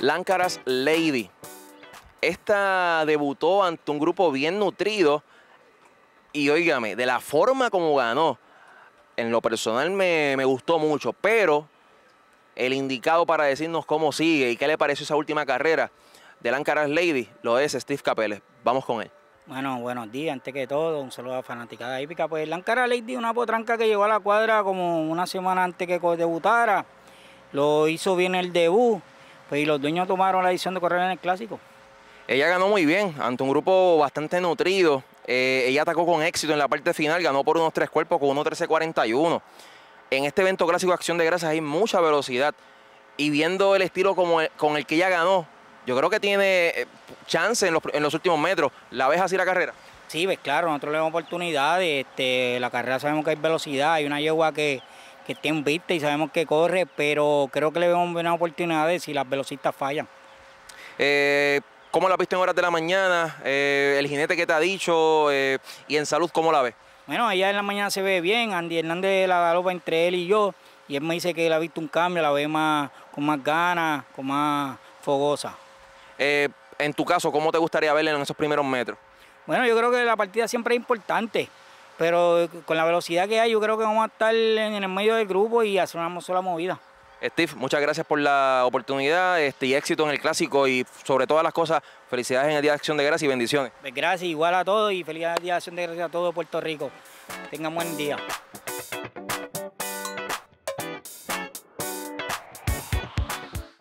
Lancaras Lady. Esta debutó ante un grupo bien nutrido y oígame, de la forma como ganó, en lo personal me, gustó mucho, pero el indicado para decirnos cómo sigue y qué le pareció esa última carrera de Lancaras Lady lo es Steve Capeles. Vamos con él. Bueno, buenos días, antes que todo, un saludo a Fanaticada Hípica. Pues Lancara Lady, una potranca que llegó a la cuadra como una semana antes que debutara. Lo hizo bien el debut, pues y los dueños tomaron la decisión de correr en el clásico. Ella ganó muy bien, ante un grupo bastante nutrido. Eh, ella atacó con éxito en la parte final, ganó por unos tres cuerpos con 13-41. En este evento clásico Acción de Gracias hay mucha velocidad. Y viendo el estilo como con el que ella ganó, yo creo que tiene eh, chance en los, últimos metros. ¿La ves así la carrera? Sí, pues claro, nosotros le damos oportunidades. Este, la carrera sabemos que hay velocidad, hay una yegua que, tiene un viste y sabemos que corre, pero creo que le vemos buenas oportunidades si las velocistas fallan. Eh, ¿Cómo la viste en horas de la mañana? Eh, ¿El jinete que te ha dicho? ¿Y en salud cómo la ves? Bueno, allá en la mañana se ve bien. Andy Hernández la galopa entre él y yo. Y él me dice que él ha visto un cambio, la ve más con más ganas, con más fogosa. Eh, en tu caso, ¿cómo te gustaría verle en esos primeros metros? Bueno, yo creo que la partida siempre es importante, pero con la velocidad que hay, yo creo que vamos a estar en el medio del grupo y hacer una sola movida. Steve, muchas gracias por la oportunidad este, y éxito en el clásico y sobre todas las cosas, felicidades en el Día de Acción de Gracias y bendiciones. Pues gracias, igual a todos y feliz Día de Acción de Gracias a todo Puerto Rico. Tengan buen día.